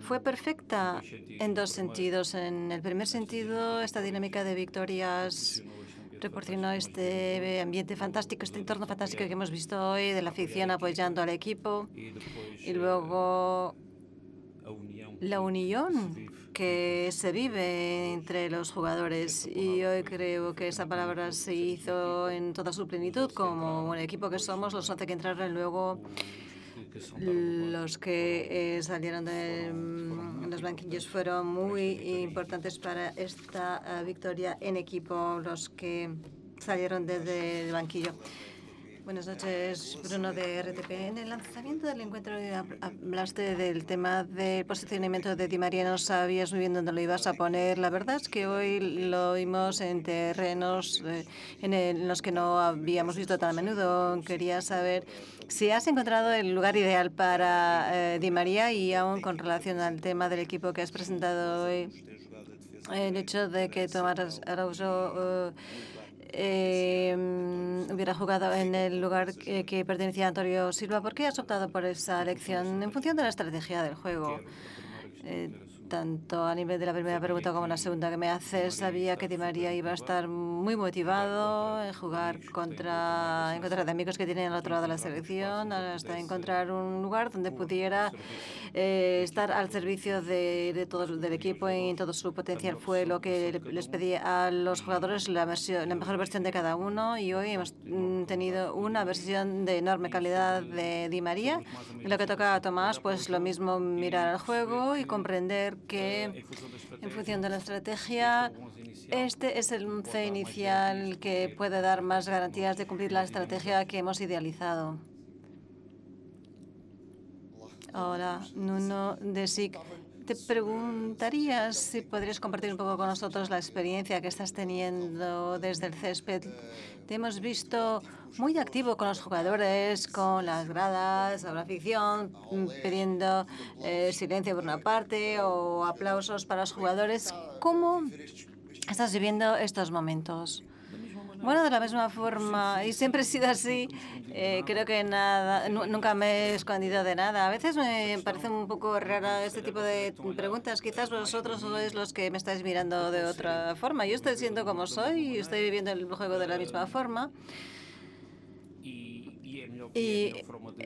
Fue perfecta en dos sentidos. En el primer sentido, esta dinámica de victorias proporcionó este ambiente fantástico, este entorno fantástico que hemos visto hoy de la afición apoyando al equipo y eh, luego la unión que se vive entre los jugadores y hoy creo que esa palabra se hizo en toda su plenitud como el equipo que pues, somos, los hace que entraron luego los que eh, salieron de mm, los banquillos fueron muy este importantes para esta eh, victoria en equipo, los que salieron desde el banquillo. Buenas noches, Bruno de RTP. En el lanzamiento del encuentro hablaste del tema del posicionamiento de Di María. No sabías muy bien dónde lo ibas a poner. La verdad es que hoy lo vimos en terrenos eh, en los que no habíamos visto tan a menudo. Quería saber si has encontrado el lugar ideal para eh, Di María y aún con relación al tema del equipo que has presentado hoy, el hecho de que Tomás Araujo eh, hubiera jugado en el lugar que, pertenecía a Antonio Silva, ¿por qué has optado por esa elección en función de la estrategia del juego? tanto a nivel de la primera pregunta como la segunda que me haces, sabía que Di María iba a estar muy motivado en jugar contra, en contra amigos que tienen al otro lado de la selección, hasta encontrar un lugar donde pudiera eh, estar al servicio de, de todo, del equipo y todo su potencial. Fue lo que les pedí a los jugadores, la, la mejor versión de cada uno, y hoy hemos mm, tenido una versión de enorme calidad de Di María. lo que toca a Tomás, pues lo mismo mirar al juego y comprender que eh, en función de la estrategia, este es el C inicial que puede dar más garantías de cumplir la estrategia que hemos idealizado. Hola, Nuno de SIC te preguntaría si podrías compartir un poco con nosotros la experiencia que estás teniendo desde el césped. Te hemos visto muy activo con los jugadores, con las gradas, con la afición, mm, pidiendo eh, silencio por una parte o aplausos para los jugadores. ¿Cómo estás viviendo estos momentos? Bueno, de la misma forma, y siempre he sido así, eh, creo que nada, nunca me he escondido de nada. A veces me parece un poco rara este tipo de preguntas. Quizás vosotros sois los que me estáis mirando de otra forma. Yo estoy siendo como soy y estoy viviendo el juego de la misma forma. Y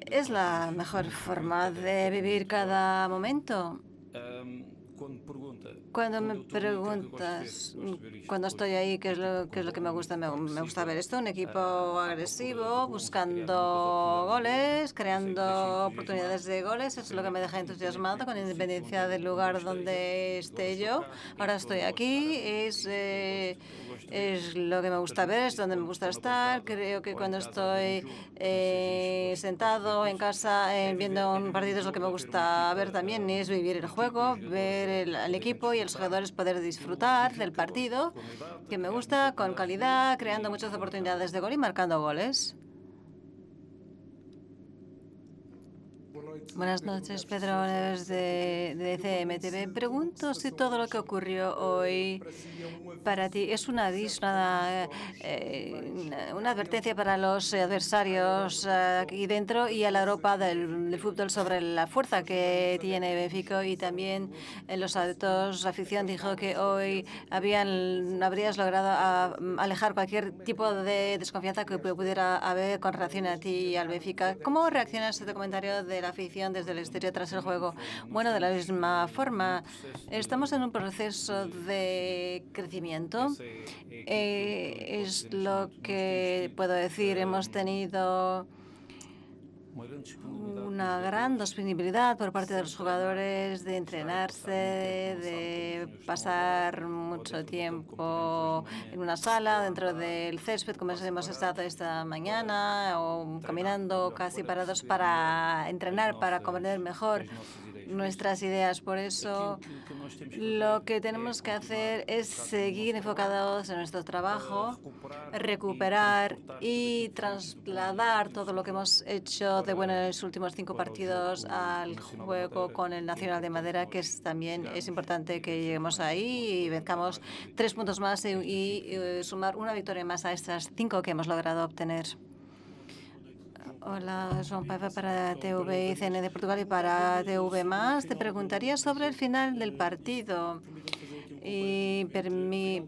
es la mejor forma de vivir cada momento. Cuando me preguntas, mm, cuando estoy ahí, ¿qué es lo, que me gusta? Me, gusta ver esto, un equipo ah, agresivo, buscando goles, creando oportunidades de goles. es lo que me deja entusiasmado, con independencia del lugar donde esté yo. Ahora estoy aquí, eh, es, lo que me gusta ver, es donde me gusta estar. Creo que cuando estoy eh, sentado en pues, casa eh, viendo un partido es lo que me gusta ver también, es vivir el juego, ver el, equipo y los jugadores poder disfrutar del partido, que me gusta, con calidad, creando muchas oportunidades de gol y marcando goles. Buenas noches, Pedro de, CMTV. Pregunto si todo lo que ocurrió hoy para ti es una, eh, advertencia para los adversarios eh, aquí dentro y a la Europa del, fútbol sobre la fuerza que tiene Benfica y también los adeptos. La afición dijo que hoy habían, habrías logrado alejar cualquier tipo de desconfianza que pudiera haber con relación a ti y al Benfica. ¿Cómo reaccionas a este comentario de la afición? desde el exterior tras el juego. Bueno, de la misma forma, estamos en un proceso de crecimiento. Eh, es lo que puedo decir. Hemos tenido una gran disponibilidad por parte de los jugadores de entrenarse, de pasar mucho tiempo en una sala, dentro del césped, como hemos estado esta mañana, o caminando casi parados para entrenar, para comprender mejor nuestras ideas. Por eh, eso lo que eh, tenemos que hacer es seguir enfocados en nuestro trabajo, eh, recuperar y trasladar todo lo que hemos hecho de buenos últimos cinco partidos al juego con el Nacional de Madera, que es, también es importante que lleguemos ahí y vencamos tres puntos más eh, y, eh, sumar una victoria más a estas cinco que hemos logrado obtener. Hola, Juan Paiva para TV cn de Portugal y para TV Te preguntaría sobre el final del partido y permi,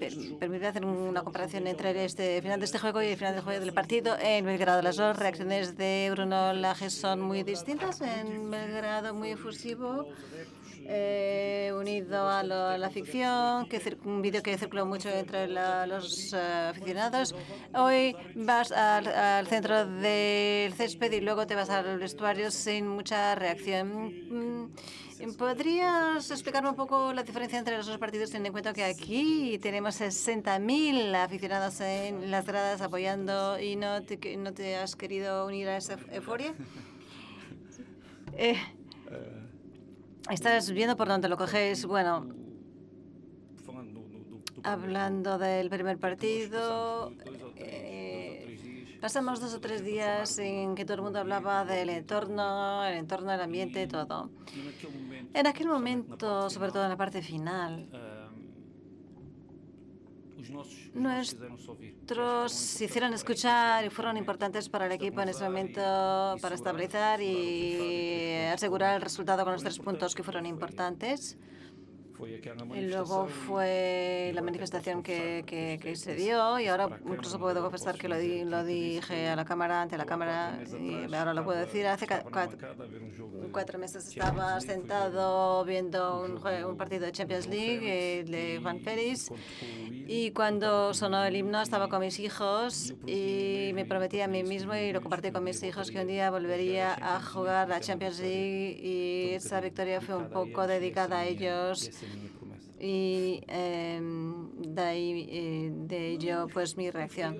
hacer una comparación entre este final de este juego y el final del juego del partido en Belgrado. Las dos reacciones de Bruno Laje son muy distintas. En Belgrado, muy efusivo, unido a, la ficción, que un vídeo que circuló mucho entre los aficionados. Hoy vas al, centro del césped y luego te vas al vestuario sin mucha reacción. ¿Podrías explicarme un poco la diferencia entre los dos partidos, teniendo en cuenta que aquí tenemos 60.000 aficionados en las gradas apoyando y no te, no has querido unir a esa euforia? estás viendo por dónde lo coges. Bueno, hablando del primer partido, Pasamos dos o tres días en que todo el mundo hablaba del entorno, el entorno, el ambiente, todo. En aquel momento, sobre todo en la parte final, Nuestros hicieron escuchar y fueron importantes para el equipo en ese momento para estabilizar y asegurar el resultado con los tres puntos que fueron importantes. Y luego fue la manifestación que, se dio y ahora incluso puedo confesar que lo, di, lo dije a la cámara, ante la cámara, y ahora lo puedo decir. Hace cuatro, meses estaba sentado viendo un, partido de Champions League eh, de Van Peris y cuando sonó el himno estaba con mis hijos y me prometí a mí mismo y lo compartí con mis hijos que un día volvería a jugar la Champions League y esa victoria fue un poco dedicada a ellos y em, de ahí eh, de ello pues mi reacción.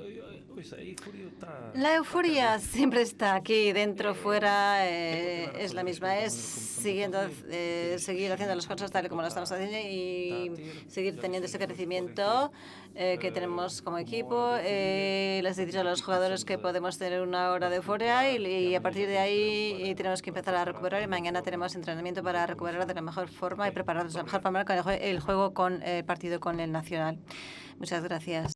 La euforia siempre está aquí, dentro, eh, fuera, eh, es la misma, es siguiendo, eh, seguir haciendo las cosas tal y como lo estamos haciendo y seguir teniendo ese crecimiento que tenemos como equipo. les he a los jugadores que podemos tener una hora de euforia y, a partir de ahí tenemos que empezar a recuperar y mañana tenemos entrenamiento para recuperar de la mejor forma y prepararnos de la mejor forma con el juego con el partido con el Nacional. Muchas gracias.